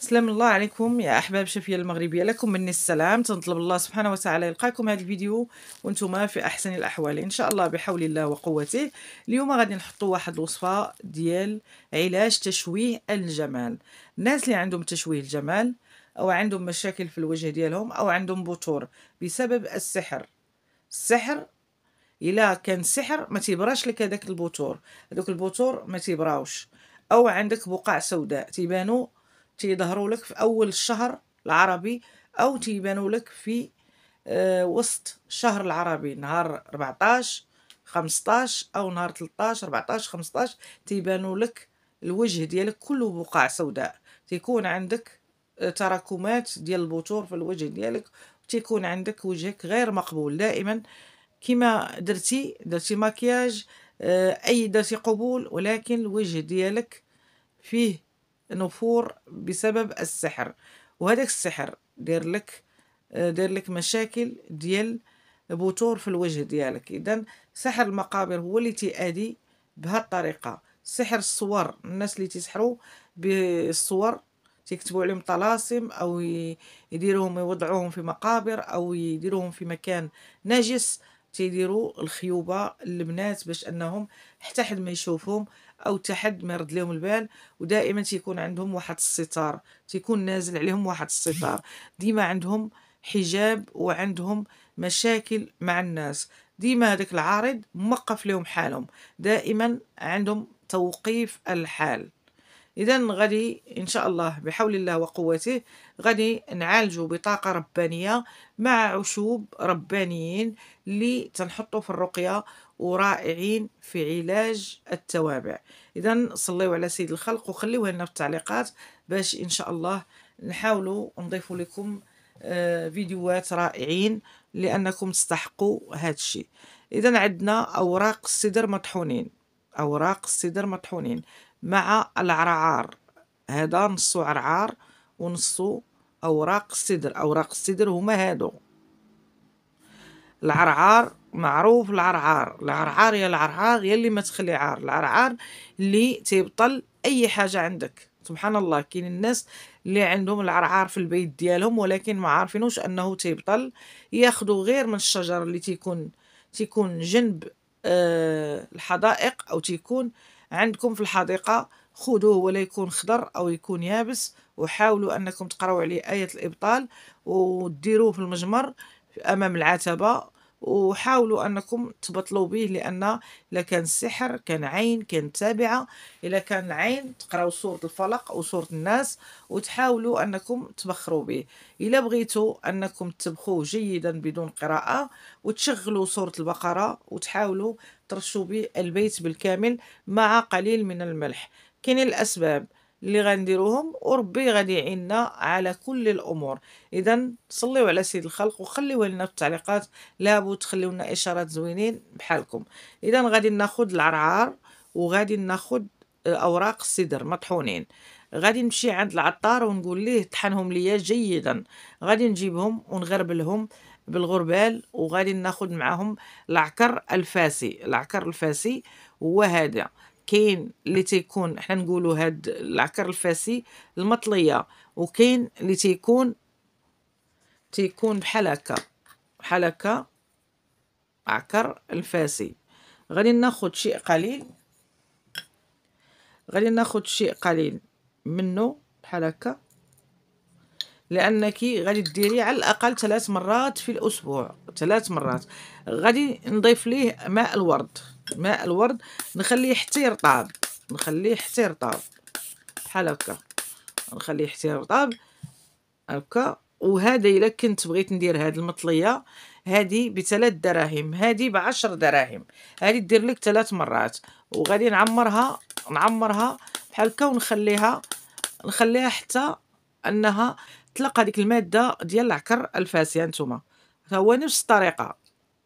السلام الله عليكم يا احباب شفيه المغربيه لكم مني السلام تنطلب الله سبحانه وتعالى يلقاكم هذا الفيديو وانتم في احسن الاحوال ان شاء الله بحول الله وقوته اليوم غادي نحطوا واحد الوصفه ديال علاج تشويه الجمال الناس اللي عندهم تشويه الجمال او عندهم مشاكل في الوجه ديالهم او عندهم بثور بسبب السحر السحر الا كان سحر ما تيبراش لك هذاك البثور هذوك البثور ما تيبراوش او عندك بقع سوداء تيبانو تيظهروا لك في أول الشهر العربي أو تيبانوا لك في آه وسط الشهر العربي نهار 14 15 أو نهار 13 14 15 تيبانوا لك الوجه ديالك كله بقع سوداء تيكون عندك آه، تراكمات ديال البثور في الوجه ديالك تيكون عندك وجهك غير مقبول دائما كما درتي درتي مكياج آه، اي درتي قبول ولكن الوجه ديالك فيه نفور بسبب السحر وهذاك السحر دير لك آه، دير لك مشاكل ديال بوتور في الوجه ديالك اذا سحر المقابر هو اللي تيادي بهذه الطريقه سحر الصور الناس اللي تسحروا بالصور تيكتبوا عليهم طلاسم او يديروهم يوضعوهم في مقابر او يديروهم في مكان نجس تيديروا الخيوبه للبنات باش انهم حتى حد ما يشوفهم او تحد ما يرد لهم البال ودائما تيكون عندهم واحد الستار تيكون نازل عليهم واحد الستار ديما عندهم حجاب وعندهم مشاكل مع الناس ديما هذاك العارض موقف لهم حالهم دائما عندهم توقيف الحال اذا غادي ان شاء الله بحول الله وقوته غادي نعالجوا بطاقه ربانيه مع عشوب ربانيين اللي تنحطوا في الرقيه ورائعين في علاج التوابع اذا صليوا على سيد الخلق وخليوها لنا في التعليقات باش ان شاء الله نحاولوا نضيف لكم آه، فيديوهات رائعين لانكم تستحقوا هذا الشيء اذا عندنا اوراق السدر مطحونين اوراق السدر مطحونين مع العرعار هذا نصو عرعار ونصو اوراق السدر اوراق السدر هما هادو العرعار معروف العرعار العرعار يا العرعار يا اللي ما تخلي عار العرعار اللي تيبطل اي حاجه عندك سبحان الله كاين الناس اللي عندهم العرعار في البيت ديالهم ولكن ما عارفينوش انه تيبطل ياخذوا غير من الشجر اللي تيكون تيكون جنب أه الحدائق او تيكون عندكم في الحديقه خذوه ولا يكون خضر او يكون يابس وحاولوا انكم تقراو عليه ايه الابطال وديروه في المجمر امام العتبه وحاولوا انكم تبطلوا به لان الا كان السحر كان عين كان تابعه الا كان عين تقراو سوره الفلق وسوره الناس وتحاولوا انكم تبخروا به الا بغيتوا انكم تبخوه جيدا بدون قراءه وتشغلوا سوره البقره وتحاولوا ترشوا به البيت بالكامل مع قليل من الملح كاين الاسباب اللي غنديروهم وربي غادي يعيننا على كل الامور اذا صليو على سيد الخلق وخليوه لنا في التعليقات لابد تخليو لنا اشارات زوينين بحالكم اذا غادي ناخذ العرعار وغادي ناخذ آه، اوراق السدر مطحونين غادي نمشي عند العطار ونقول ليه طحنهم ليا جيدا غادي نجيبهم ونغربلهم بالغربال وغادي ناخذ معاهم العكر الفاسي العكر الفاسي هو هذا كاين اللي تيكون حنا نقولوا هاد العكر الفاسي المطليه وكاين اللي تيكون تيكون بحال هكا بحال هكا عكر الفاسي غادي ناخد شيء قليل غادي ناخد شيء قليل منه بحال هكا لانك غادي ديري على الاقل ثلاث مرات في الاسبوع ثلاث مرات غادي نضيف ليه ماء الورد ماء الورد نخليه حتى يرطب نخليه حتى يرطب بحال هكا نخليه حتى يرطب هكا وهذا الا كنت بغيت ندير هاد المطليه هادي بثلاث دراهم هادي بعشر دراهم هادي دير لك ثلاث مرات وغادي نعمرها نعمرها بحال هكا ونخليها نخليها حتى انها تلقى ديك الماده ديال العكر الفاسيه نتوما هو نفس الطريقه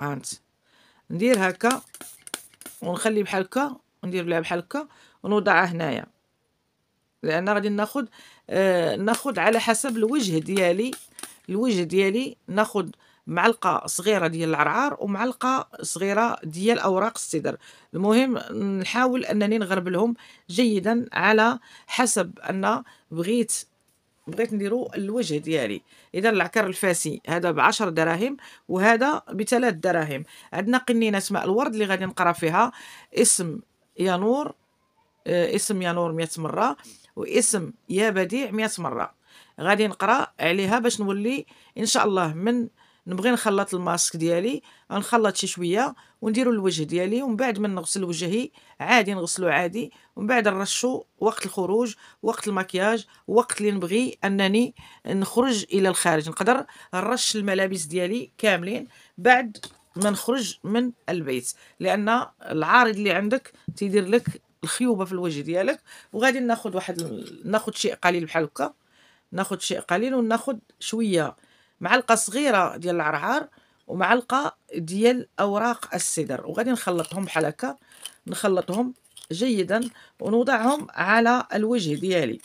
هانت ندير هكا ونخلي بحال هكا وندير بلا بحال هكا ونوضعها هنايا لان غادي ناخد آه ناخد على حسب الوجه ديالي الوجه ديالي ناخد معلقه صغيره ديال العرعار ومعلقه صغيره ديال اوراق السدر المهم نحاول انني نغربلهم جيدا على حسب ان بغيت بغيت نديرو الوجه ديالي اذا العكر الفاسي هذا ب 10 دراهم وهذا ب 3 دراهم عندنا قنينه اسماء الورد اللي غادي نقرا فيها اسم يا نور آه، اسم يا نور 100 مره واسم يا بديع 100 مره غادي نقرا عليها باش نولي ان شاء الله من نبغي نخلط الماسك ديالي نخلط شي شويه ونديرو الوجه ديالي ومن بعد من نغسل وجهي عادي نغسلو عادي ومن بعد نرشو وقت الخروج وقت المكياج وقت اللي نبغي انني نخرج الى الخارج نقدر نرش الملابس ديالي كاملين بعد ما نخرج من البيت لان العارض اللي عندك تيدير لك الخيوبه في الوجه ديالك وغادي ناخذ واحد ناخذ شيء قليل بحال هكا ناخذ شيء قليل وناخذ شويه معلقه صغيره ديال العرعار ومعلقه ديال اوراق السدر وغادي نخلطهم بحال هكا نخلطهم جيدا ونوضعهم على الوجه ديالي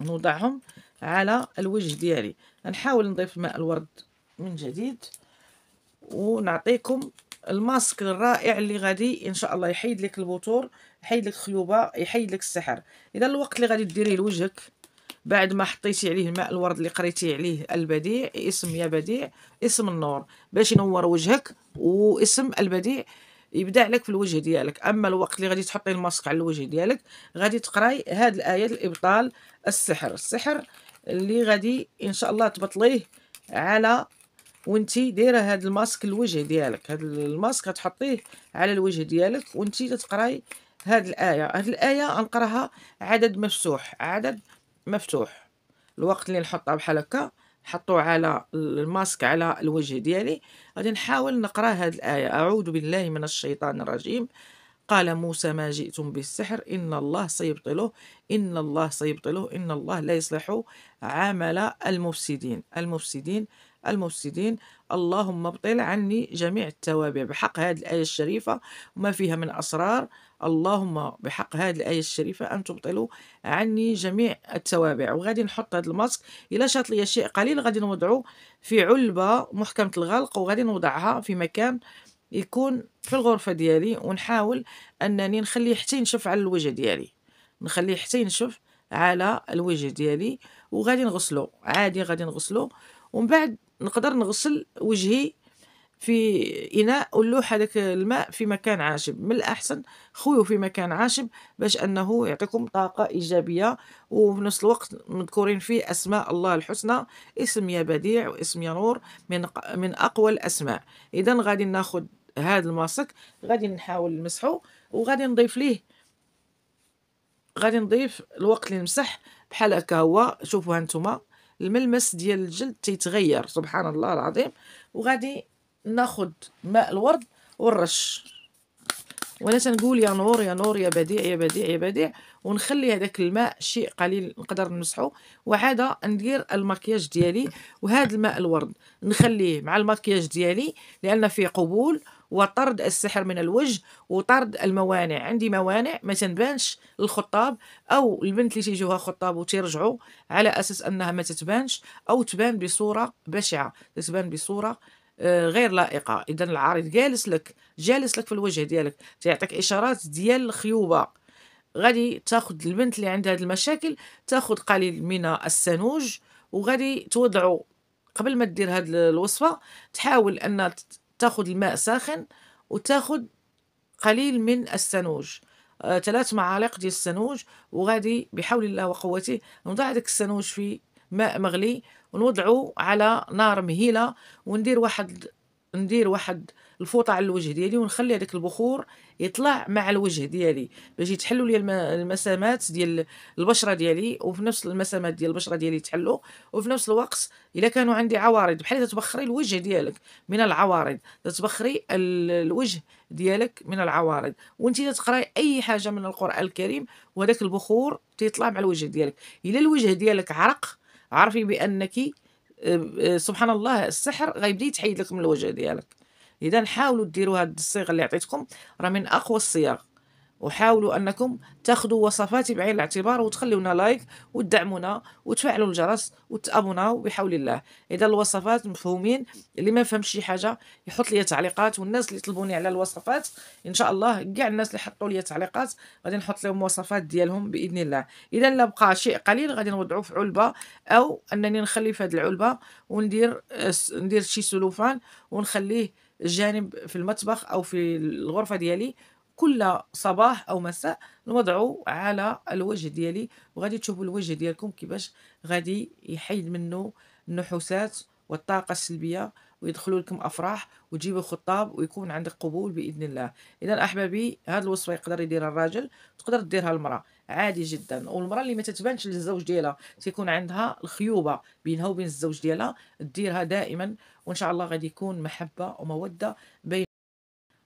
نوضعهم على الوجه ديالي نحاول نضيف ماء الورد من جديد ونعطيكم الماسك الرائع اللي غادي ان شاء الله يحيد لك البطور يحيد لك خيوبه يحيد لك السحر اذا الوقت اللي غادي ديريه لوجهك بعد ما حطيتي عليه الماء الورد اللي قريتي عليه البديع اسم يا بديع اسم النور باش ينور وجهك واسم البديع يبدا لك في الوجه ديالك اما الوقت اللي غادي تحطي الماسك على الوجه ديالك غادي تقراي هاد الايه الابطال السحر السحر اللي غادي ان شاء الله تبطليه على وانتي دايره هاد الماسك الوجه ديالك هاد الماسك غتحطيه على الوجه ديالك وانتي تقراي هاد الايه هاد الايه غنقراها عدد مفتوح عدد مفتوح الوقت اللي نحطها بحال هكا حطوه على الماسك على الوجه ديالي غادي نحاول نقرا هذه الايه اعوذ بالله من الشيطان الرجيم قال موسى ما جئتم بالسحر إن الله سيبطله إن الله سيبطله إن الله لا يصلح عمل المفسدين المفسدين المفسدين اللهم ابطل عني جميع التوابع بحق هذه الآية الشريفة وما فيها من أسرار اللهم بحق هذه الآية الشريفة أن تبطلوا عني جميع التوابع وغادي نحط هذا الماسك إلا شاط لي شيء قليل غادي نوضعه في علبة محكمة الغلق وغادي نوضعها في مكان يكون في الغرفة ديالي ونحاول أنني نخليه حتى ينشف على الوجه ديالي نخليه حتى ينشف على الوجه ديالي وغادي نغسله عادي غادي نغسله ومن بعد نقدر نغسل وجهي في اناء ونلوح هذاك الماء في مكان عاشب من الاحسن خويو في مكان عاشب باش انه يعطيكم طاقه ايجابيه وفي نفس الوقت مذكورين فيه اسماء الله الحسنى اسم يا بديع واسم يا نور من من اقوى الاسماء اذا غادي ناخذ هذا الماسك غادي نحاول نمسحه وغادي نضيف ليه غادي نضيف الوقت اللي نمسح بحال هكا هو شوفوا هانتوما الملمس ديال الجلد تيتغير سبحان الله العظيم وغادي ناخد ماء الورد والرش وانا تنقول يا نور يا نور يا بديع يا بديع يا بديع ونخلي هذاك الماء شيء قليل نقدر نمسحه وعاده ندير المكياج ديالي وهذا الماء الورد نخليه مع المكياج ديالي لان فيه قبول وطرد السحر من الوجه وطرد الموانع عندي موانع ما تنبانش الخطاب او البنت اللي تيجيوها خطاب وتيرجعوا على اساس انها ما تتبانش او تبان بصوره بشعه تتبان بصوره آه، غير لائقه اذا العارض جالس لك جالس لك في الوجه ديالك تيعطيك اشارات ديال الخيوبه غادي تاخذ البنت اللي عندها هذه المشاكل تاخذ قليل من السنوج وغادي توضعه قبل ما دير هذه الوصفه تحاول ان تاخذ الماء ساخن وتاخذ قليل من السنوج آه، ثلاث معالق ديال السنوج وغادي بحول الله وقوته نوضع داك السنوج في ماء مغلي ونوضعه على نار مهيله وندير واحد ندير واحد الفوطه على الوجه ديالي ونخلي هذاك البخور يطلع مع الوجه ديالي باش يتحلوا لي المسامات ديال البشره ديالي وفي نفس المسامات ديال البشره ديالي يتحلوا وفي نفس الوقت الا كانوا عندي عوارض بحال تبخري الوجه ديالك من العوارض تبخري الوجه ديالك من العوارض وانت تقراي اي حاجه من القران الكريم وهذاك البخور تيطلع مع الوجه ديالك الا الوجه ديالك عرق عرفي بانك أه، سبحان الله السحر غيبدا يتحيد لك من الوجه ديالك اذا حاولوا ديروا هاد الصيغه اللي عطيتكم راه من اقوى الصيغ وحاولوا انكم تاخذوا وصفاتي بعين الاعتبار وتخليونا لايك وتدعمونا وتفعلوا الجرس وتابوناو بحول الله اذا الوصفات مفهومين اللي ما فهمش شي حاجه يحط لي تعليقات والناس اللي طلبوني على الوصفات ان شاء الله كاع الناس اللي حطوا لي تعليقات غادي نحط لهم وصفات ديالهم باذن الله اذا لا بقى شيء قليل غادي نوضعوا في علبه او انني نخلي في هذه العلبه وندير آه، ندير شي سلوفان ونخليه جانب في المطبخ او في الغرفه ديالي كل صباح او مساء نوضعوا على الوجه ديالي وغادي تشوفوا الوجه ديالكم كيفاش غادي يحيد منه النحوسات والطاقه السلبيه ويدخلوا لكم افراح وتجيبوا خطاب ويكون عندك قبول باذن الله اذا احبابي هذه الوصفه يقدر يديرها الراجل تقدر ديرها المراه عادي جدا والمراه اللي ما تتبانش للزوج ديالها تيكون عندها الخيوبه بينها وبين الزوج ديالها ديرها دائما وان شاء الله غادي يكون محبه وموده بين